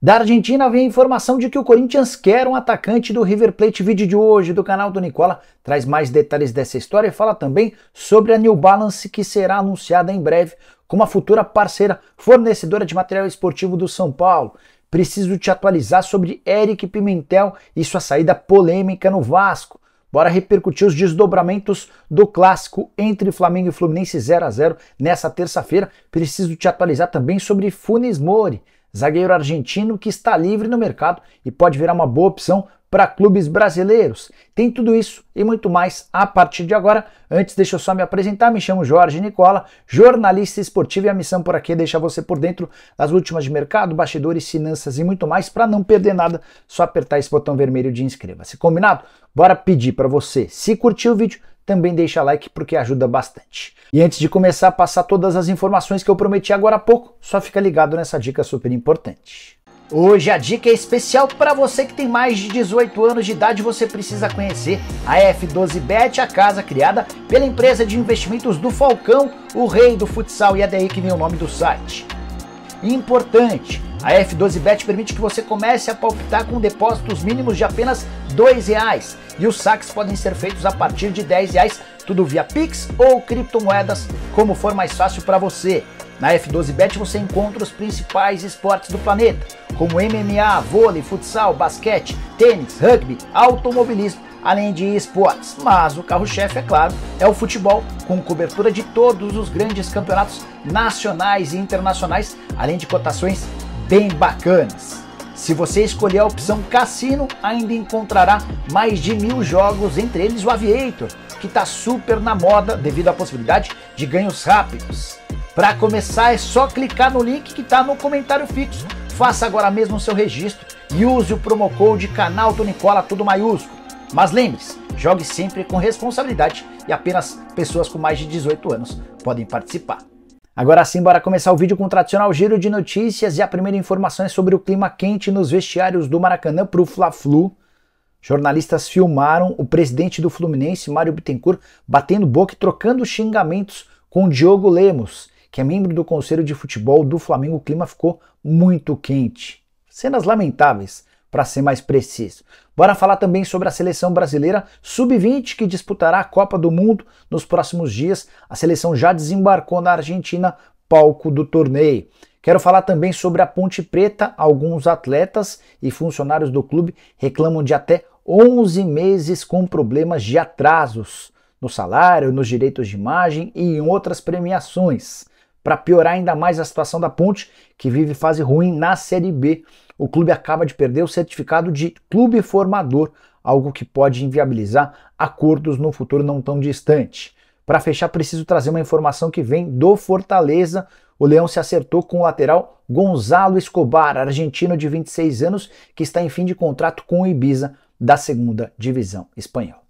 Da Argentina vem a informação de que o Corinthians quer um atacante do River Plate. Vídeo de hoje do canal do Nicola traz mais detalhes dessa história e fala também sobre a New Balance que será anunciada em breve como a futura parceira fornecedora de material esportivo do São Paulo. Preciso te atualizar sobre Eric Pimentel e sua saída polêmica no Vasco. Bora repercutir os desdobramentos do clássico entre Flamengo e Fluminense 0 a 0 nessa terça-feira. Preciso te atualizar também sobre Funes Mori zagueiro argentino que está livre no mercado e pode virar uma boa opção para clubes brasileiros. Tem tudo isso e muito mais a partir de agora. Antes, deixa eu só me apresentar. Me chamo Jorge Nicola, jornalista esportivo, e a missão por aqui é deixar você por dentro das últimas de mercado, bastidores, finanças e muito mais. Para não perder nada, só apertar esse botão vermelho de inscreva-se. Combinado? Bora pedir para você, se curtiu o vídeo, também deixa like porque ajuda bastante. E antes de começar a passar todas as informações que eu prometi agora há pouco, só fica ligado nessa dica super importante. Hoje a dica é especial para você que tem mais de 18 anos de idade, você precisa conhecer a F12Bet, a casa criada pela empresa de investimentos do Falcão, o rei do futsal, e é daí que vem o nome do site. Importante, a F12Bet permite que você comece a palpitar com depósitos mínimos de apenas R$ reais e os saques podem ser feitos a partir de R$ reais, tudo via Pix ou criptomoedas, como for mais fácil para você. Na F12Bet você encontra os principais esportes do planeta, como MMA, vôlei, futsal, basquete, tênis, rugby, automobilismo além de esportes. Mas o carro-chefe, é claro, é o futebol, com cobertura de todos os grandes campeonatos nacionais e internacionais, além de cotações bem bacanas. Se você escolher a opção Cassino, ainda encontrará mais de mil jogos, entre eles o Aviator, que está super na moda devido à possibilidade de ganhos rápidos. Para começar, é só clicar no link que está no comentário fixo. Faça agora mesmo o seu registro e use o promo code canal do Nicola, tudo maiúsculo. Mas lembre-se, jogue sempre com responsabilidade e apenas pessoas com mais de 18 anos podem participar. Agora sim, bora começar o vídeo com o tradicional giro de notícias e a primeira informação é sobre o clima quente nos vestiários do Maracanã para o Fla-Flu. Jornalistas filmaram o presidente do Fluminense, Mário Bittencourt, batendo boca e trocando xingamentos com Diogo Lemos, que é membro do Conselho de Futebol do Flamengo. O clima ficou muito quente. Cenas lamentáveis para ser mais preciso. Bora falar também sobre a seleção brasileira sub-20 que disputará a Copa do Mundo nos próximos dias. A seleção já desembarcou na Argentina, palco do torneio. Quero falar também sobre a Ponte Preta. Alguns atletas e funcionários do clube reclamam de até 11 meses com problemas de atrasos no salário, nos direitos de imagem e em outras premiações. Para piorar ainda mais a situação da Ponte, que vive fase ruim na Série B o clube acaba de perder o certificado de clube formador, algo que pode inviabilizar acordos no futuro não tão distante. Para fechar, preciso trazer uma informação que vem do Fortaleza. O Leão se acertou com o lateral Gonzalo Escobar, argentino de 26 anos, que está em fim de contrato com o Ibiza da segunda divisão espanhola.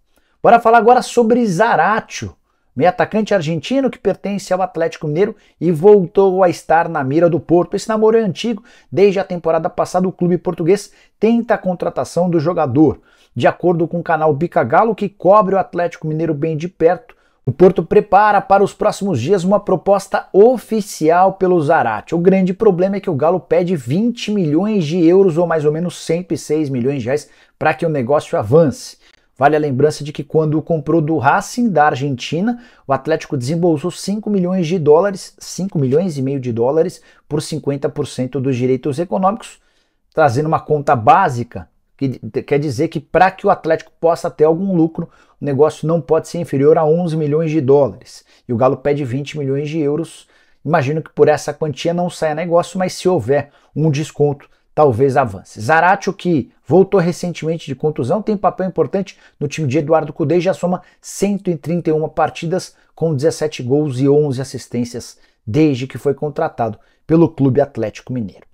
Bora falar agora sobre Zaratio meio atacante argentino que pertence ao Atlético Mineiro e voltou a estar na mira do Porto. Esse namoro é antigo, desde a temporada passada o clube português tenta a contratação do jogador. De acordo com o canal Bica Galo, que cobre o Atlético Mineiro bem de perto, o Porto prepara para os próximos dias uma proposta oficial pelo Zarate. O grande problema é que o Galo pede 20 milhões de euros ou mais ou menos 106 milhões de reais para que o negócio avance. Vale a lembrança de que quando comprou do Racing da Argentina, o Atlético desembolsou 5 milhões de dólares, 5 milhões e meio de dólares por 50% dos direitos econômicos, trazendo uma conta básica, que quer dizer que para que o Atlético possa ter algum lucro, o negócio não pode ser inferior a 11 milhões de dólares. E o Galo pede 20 milhões de euros. Imagino que por essa quantia não saia negócio, mas se houver um desconto talvez avance. Zaratio, que voltou recentemente de contusão, tem papel importante no time de Eduardo Cudê e já soma 131 partidas com 17 gols e 11 assistências desde que foi contratado pelo Clube Atlético Mineiro.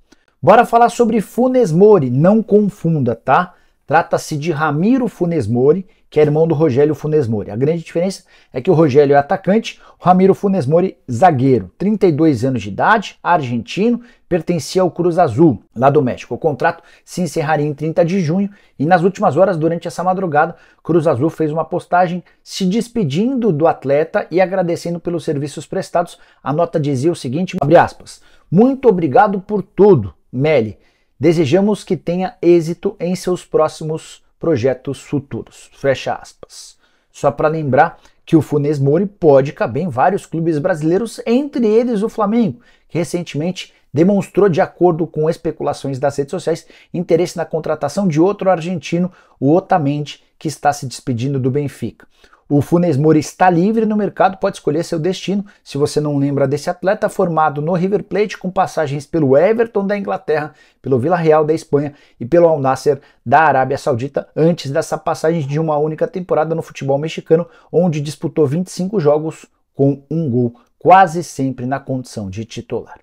Bora falar sobre Funes Mori, não confunda, tá? Trata-se de Ramiro Funes Mori, que é irmão do Rogério Funes Mori. A grande diferença é que o Rogério é atacante, o Ramiro Funes Mori zagueiro. 32 anos de idade, argentino, pertencia ao Cruz Azul, lá do México. O contrato se encerraria em 30 de junho e nas últimas horas, durante essa madrugada, Cruz Azul fez uma postagem se despedindo do atleta e agradecendo pelos serviços prestados. A nota dizia o seguinte, aspas, Muito obrigado por tudo, Meli. Desejamos que tenha êxito em seus próximos projetos futuros. Fecha aspas. Só para lembrar que o Funes Mori pode caber em vários clubes brasileiros, entre eles o Flamengo, que recentemente demonstrou, de acordo com especulações das redes sociais, interesse na contratação de outro argentino, o Otamendi, que está se despedindo do Benfica. O Funes Mori está livre no mercado, pode escolher seu destino. Se você não lembra desse atleta, formado no River Plate, com passagens pelo Everton da Inglaterra, pelo Vila Real da Espanha e pelo Al Nasser da Arábia Saudita, antes dessa passagem de uma única temporada no futebol mexicano, onde disputou 25 jogos com um gol, quase sempre na condição de titular.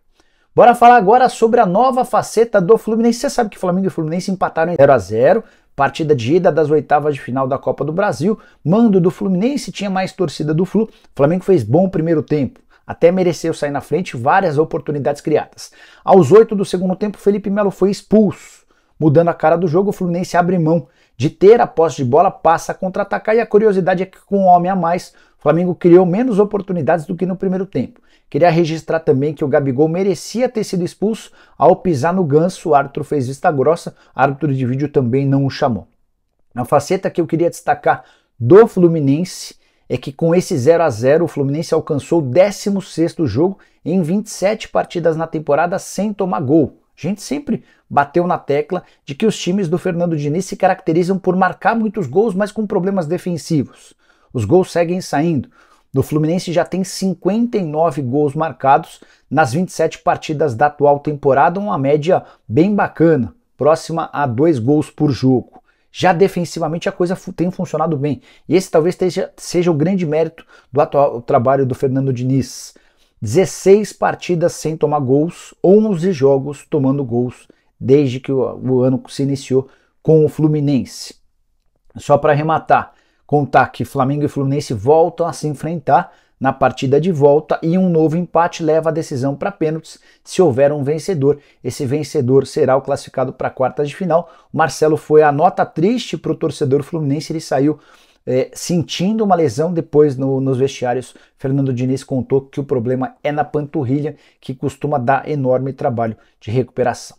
Bora falar agora sobre a nova faceta do Fluminense. Você sabe que Flamengo e Fluminense empataram em 0 a 0 Partida de ida das oitavas de final da Copa do Brasil, mando do Fluminense tinha mais torcida do Flu. Flamengo fez bom primeiro tempo, até mereceu sair na frente, várias oportunidades criadas. Aos oito do segundo tempo, Felipe Melo foi expulso. Mudando a cara do jogo, o Fluminense abre mão de ter a posse de bola, passa a contra-atacar e a curiosidade é que com um homem a mais, o Flamengo criou menos oportunidades do que no primeiro tempo. Queria registrar também que o Gabigol merecia ter sido expulso ao pisar no ganso, o árbitro fez vista grossa, o árbitro de vídeo também não o chamou. A faceta que eu queria destacar do Fluminense é que com esse 0 a 0 o Fluminense alcançou o 16º jogo em 27 partidas na temporada sem tomar gol. A gente sempre bateu na tecla de que os times do Fernando Diniz se caracterizam por marcar muitos gols, mas com problemas defensivos. Os gols seguem saindo. No Fluminense já tem 59 gols marcados nas 27 partidas da atual temporada, uma média bem bacana, próxima a dois gols por jogo. Já defensivamente a coisa tem funcionado bem. E esse talvez seja, seja o grande mérito do atual trabalho do Fernando Diniz. 16 partidas sem tomar gols, 11 jogos tomando gols desde que o, o ano se iniciou com o Fluminense. Só para arrematar, contar que Flamengo e Fluminense voltam a se enfrentar na partida de volta e um novo empate leva a decisão para pênaltis se houver um vencedor. Esse vencedor será o classificado para quartas de final. O Marcelo foi a nota triste para o torcedor fluminense, ele saiu é, sentindo uma lesão depois no, nos vestiários. Fernando Diniz contou que o problema é na panturrilha, que costuma dar enorme trabalho de recuperação.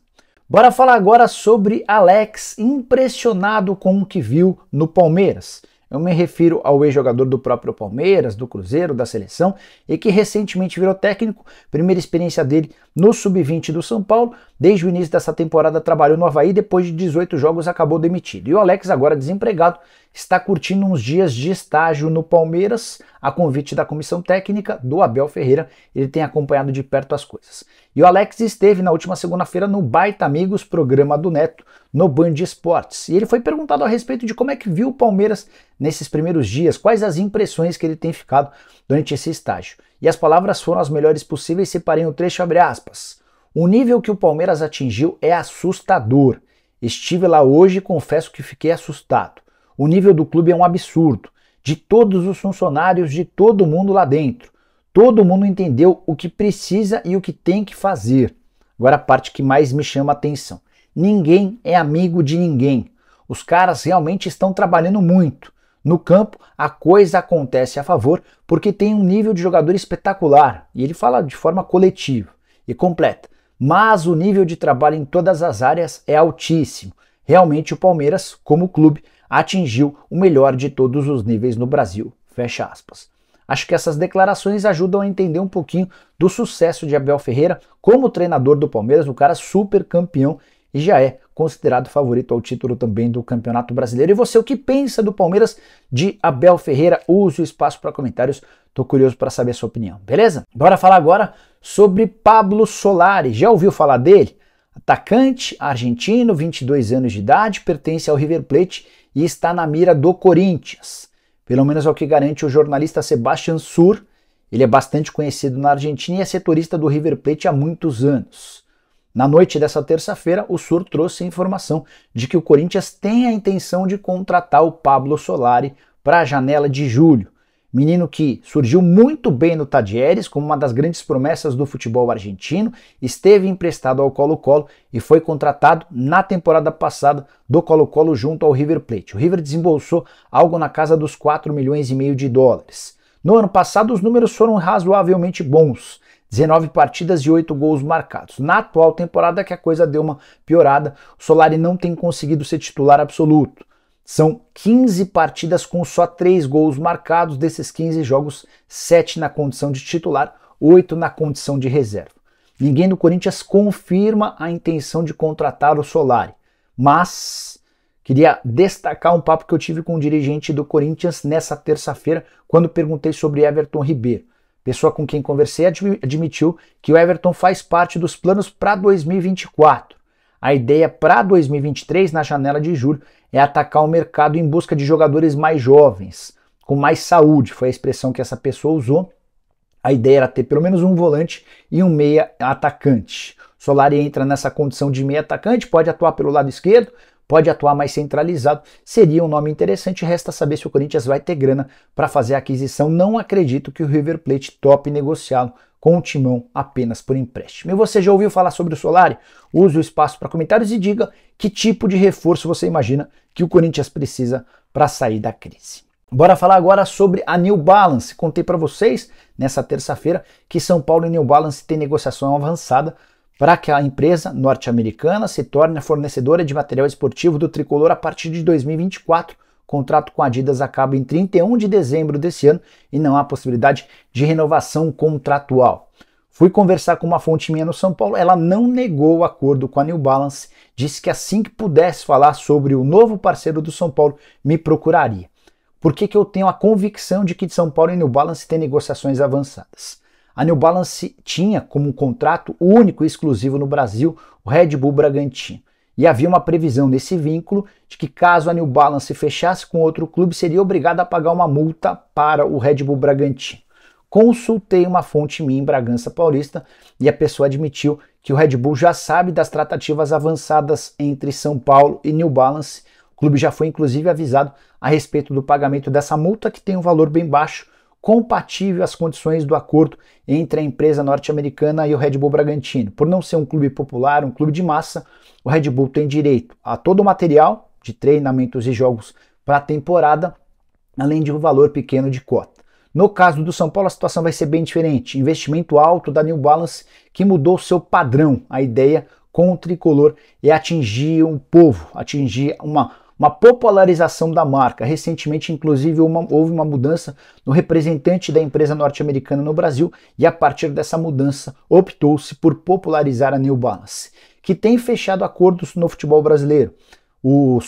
Bora falar agora sobre Alex, impressionado com o que viu no Palmeiras. Eu me refiro ao ex-jogador do próprio Palmeiras, do Cruzeiro, da seleção e que recentemente virou técnico. Primeira experiência dele no sub-20 do São Paulo. Desde o início dessa temporada trabalhou no Havaí, depois de 18 jogos acabou demitido. E o Alex, agora desempregado, está curtindo uns dias de estágio no Palmeiras, a convite da comissão técnica do Abel Ferreira. Ele tem acompanhado de perto as coisas. E o Alex esteve na última segunda-feira no Baita Amigos, programa do Neto, no Band Esportes. E ele foi perguntado a respeito de como é que viu o Palmeiras nesses primeiros dias, quais as impressões que ele tem ficado durante esse estágio. E as palavras foram as melhores possíveis, separei o um trecho abre aspas. O nível que o Palmeiras atingiu é assustador. Estive lá hoje e confesso que fiquei assustado. O nível do clube é um absurdo. De todos os funcionários, de todo mundo lá dentro. Todo mundo entendeu o que precisa e o que tem que fazer. Agora a parte que mais me chama a atenção. Ninguém é amigo de ninguém. Os caras realmente estão trabalhando muito. No campo, a coisa acontece a favor porque tem um nível de jogador espetacular. E ele fala de forma coletiva e completa. Mas o nível de trabalho em todas as áreas é altíssimo. Realmente, o Palmeiras, como clube, atingiu o melhor de todos os níveis no Brasil. Fecha aspas. Acho que essas declarações ajudam a entender um pouquinho do sucesso de Abel Ferreira como treinador do Palmeiras, o cara super campeão e já é considerado favorito ao título também do Campeonato Brasileiro. E você, o que pensa do Palmeiras de Abel Ferreira? Use o espaço para comentários, Estou curioso para saber a sua opinião, beleza? Bora falar agora sobre Pablo Solari. Já ouviu falar dele? Atacante argentino, 22 anos de idade, pertence ao River Plate e está na mira do Corinthians. Pelo menos é o que garante o jornalista Sebastian Sur. Ele é bastante conhecido na Argentina e é setorista do River Plate há muitos anos. Na noite dessa terça-feira, o Sur trouxe informação de que o Corinthians tem a intenção de contratar o Pablo Solari para a janela de julho. Menino que surgiu muito bem no Tadieres como uma das grandes promessas do futebol argentino, esteve emprestado ao Colo-Colo e foi contratado na temporada passada do Colo-Colo junto ao River Plate. O River desembolsou algo na casa dos 4 milhões e meio de dólares. No ano passado, os números foram razoavelmente bons. 19 partidas e 8 gols marcados. Na atual temporada que a coisa deu uma piorada, o Solari não tem conseguido ser titular absoluto. São 15 partidas com só 3 gols marcados, desses 15 jogos, 7 na condição de titular, 8 na condição de reserva. Ninguém do Corinthians confirma a intenção de contratar o Solari, mas queria destacar um papo que eu tive com o um dirigente do Corinthians nessa terça-feira, quando perguntei sobre Everton Ribeiro. Pessoa com quem conversei admitiu que o Everton faz parte dos planos para 2024. A ideia para 2023, na janela de julho, é atacar o mercado em busca de jogadores mais jovens, com mais saúde, foi a expressão que essa pessoa usou. A ideia era ter pelo menos um volante e um meia atacante. Solari entra nessa condição de meia atacante, pode atuar pelo lado esquerdo, pode atuar mais centralizado, seria um nome interessante. Resta saber se o Corinthians vai ter grana para fazer a aquisição. Não acredito que o River Plate top negociá-lo com o Timão apenas por empréstimo. E você já ouviu falar sobre o Solari? Use o espaço para comentários e diga que tipo de reforço você imagina que o Corinthians precisa para sair da crise. Bora falar agora sobre a New Balance. Contei para vocês nessa terça-feira que São Paulo e New Balance têm negociação avançada para que a empresa norte-americana se torne a fornecedora de material esportivo do tricolor a partir de 2024. O contrato com a Adidas acaba em 31 de dezembro desse ano e não há possibilidade de renovação contratual. Fui conversar com uma fonte minha no São Paulo, ela não negou o acordo com a New Balance, disse que assim que pudesse falar sobre o novo parceiro do São Paulo, me procuraria. Por que, que eu tenho a convicção de que São Paulo e New Balance têm negociações avançadas? A New Balance tinha como um contrato único e exclusivo no Brasil o Red Bull Bragantino. E havia uma previsão nesse vínculo de que caso a New Balance fechasse com outro clube, seria obrigada a pagar uma multa para o Red Bull Bragantino. Consultei uma fonte minha em Bragança Paulista e a pessoa admitiu que o Red Bull já sabe das tratativas avançadas entre São Paulo e New Balance. O clube já foi inclusive avisado a respeito do pagamento dessa multa que tem um valor bem baixo, compatível às condições do acordo entre a empresa norte-americana e o Red Bull Bragantino. Por não ser um clube popular, um clube de massa, o Red Bull tem direito a todo o material de treinamentos e jogos para a temporada, além de um valor pequeno de cota. No caso do São Paulo, a situação vai ser bem diferente. Investimento alto da New Balance que mudou seu padrão. A ideia com o tricolor é atingir um povo, atingir uma uma popularização da marca. Recentemente, inclusive, uma, houve uma mudança no representante da empresa norte-americana no Brasil e a partir dessa mudança optou-se por popularizar a New Balance, que tem fechado acordos no futebol brasileiro. O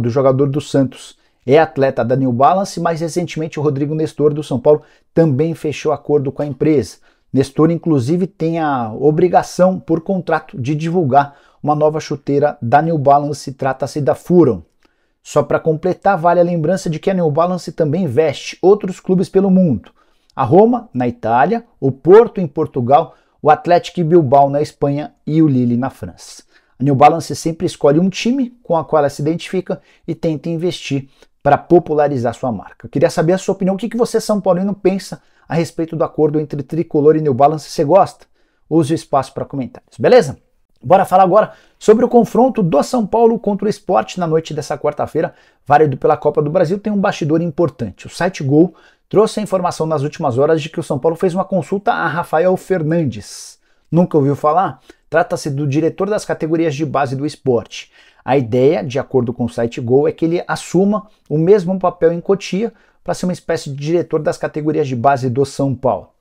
do jogador do Santos, é atleta da New Balance, mas recentemente o Rodrigo Nestor do São Paulo também fechou acordo com a empresa. Nestor, inclusive, tem a obrigação por contrato de divulgar uma nova chuteira da New Balance, trata-se da Furon. Só para completar, vale a lembrança de que a New Balance também veste outros clubes pelo mundo. A Roma, na Itália, o Porto, em Portugal, o Atlético Bilbao, na Espanha e o Lille, na França. A New Balance sempre escolhe um time com a qual ela se identifica e tenta investir para popularizar sua marca. Eu queria saber a sua opinião, o que você, São Paulino, pensa a respeito do acordo entre Tricolor e New Balance, você gosta? Use o espaço para comentários, beleza? Bora falar agora sobre o confronto do São Paulo contra o esporte na noite dessa quarta-feira, válido pela Copa do Brasil, tem um bastidor importante. O site Gol trouxe a informação nas últimas horas de que o São Paulo fez uma consulta a Rafael Fernandes. Nunca ouviu falar? Trata-se do diretor das categorias de base do esporte. A ideia, de acordo com o site Gol, é que ele assuma o mesmo papel em Cotia para ser uma espécie de diretor das categorias de base do São Paulo.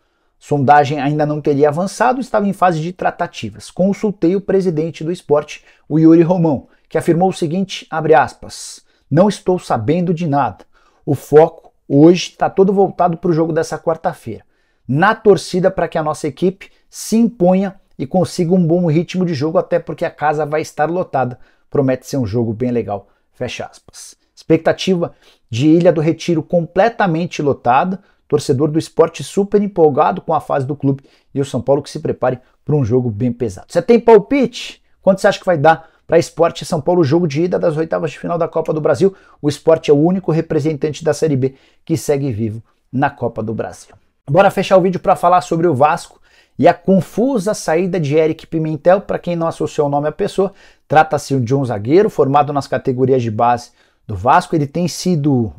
Sondagem ainda não teria avançado, estava em fase de tratativas. Consultei o presidente do esporte, o Yuri Romão, que afirmou o seguinte, aspas, não estou sabendo de nada. O foco hoje está todo voltado para o jogo dessa quarta-feira. Na torcida para que a nossa equipe se imponha e consiga um bom ritmo de jogo, até porque a casa vai estar lotada. Promete ser um jogo bem legal. Fecha aspas. Expectativa de Ilha do Retiro completamente lotada, torcedor do esporte super empolgado com a fase do clube e o São Paulo que se prepare para um jogo bem pesado. Você tem palpite? Quanto você acha que vai dar para Esporte São Paulo, jogo de ida das oitavas de final da Copa do Brasil? O esporte é o único representante da Série B que segue vivo na Copa do Brasil. Bora fechar o vídeo para falar sobre o Vasco e a confusa saída de Eric Pimentel. Para quem não associou o nome à pessoa, trata-se de um zagueiro formado nas categorias de base do Vasco. Ele tem sido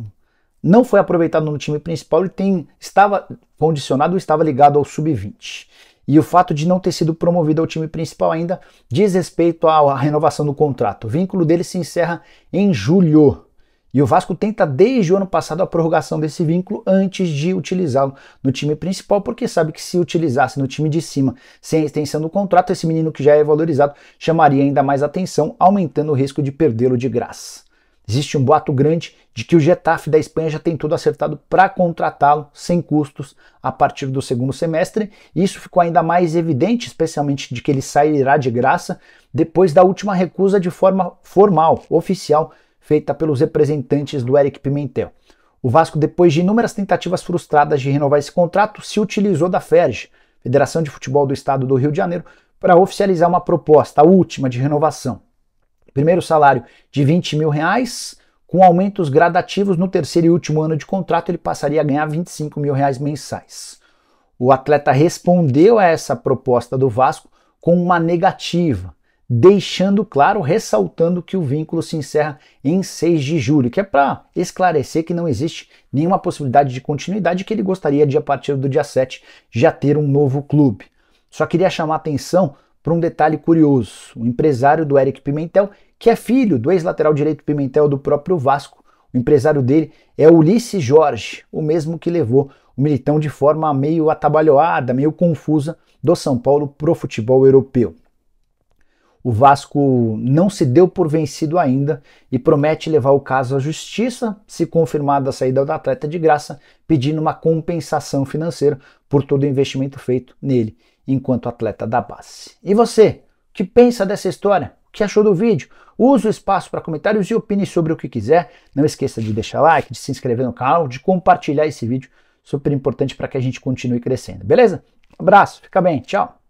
não foi aproveitado no time principal, ele tem, estava condicionado, estava ligado ao sub-20. E o fato de não ter sido promovido ao time principal ainda diz respeito à renovação do contrato. O vínculo dele se encerra em julho. E o Vasco tenta desde o ano passado a prorrogação desse vínculo antes de utilizá-lo no time principal, porque sabe que se utilizasse no time de cima sem a extensão do contrato, esse menino que já é valorizado chamaria ainda mais atenção, aumentando o risco de perdê-lo de graça. Existe um boato grande de que o Getafe da Espanha já tem tudo acertado para contratá-lo sem custos a partir do segundo semestre. isso ficou ainda mais evidente, especialmente de que ele sairá de graça depois da última recusa de forma formal, oficial, feita pelos representantes do Eric Pimentel. O Vasco, depois de inúmeras tentativas frustradas de renovar esse contrato, se utilizou da FERJ, Federação de Futebol do Estado do Rio de Janeiro, para oficializar uma proposta, a última de renovação. Primeiro salário de 20 mil reais, com aumentos gradativos no terceiro e último ano de contrato, ele passaria a ganhar 25 mil reais mensais. O atleta respondeu a essa proposta do Vasco com uma negativa, deixando claro, ressaltando que o vínculo se encerra em 6 de julho, que é para esclarecer que não existe nenhuma possibilidade de continuidade que ele gostaria de, a partir do dia 7, já ter um novo clube. Só queria chamar atenção para um detalhe curioso. O empresário do Eric Pimentel, que é filho do ex-lateral direito Pimentel do próprio Vasco, o empresário dele é Ulisses Jorge, o mesmo que levou o Militão de forma meio atabalhoada, meio confusa do São Paulo pro futebol europeu. O Vasco não se deu por vencido ainda e promete levar o caso à justiça, se confirmada a saída do atleta de graça, pedindo uma compensação financeira por todo o investimento feito nele enquanto atleta da base. E você, o que pensa dessa história? O que achou do vídeo? Use o espaço para comentários e opine sobre o que quiser. Não esqueça de deixar like, de se inscrever no canal, de compartilhar esse vídeo, super importante para que a gente continue crescendo, beleza? Um abraço, fica bem, tchau!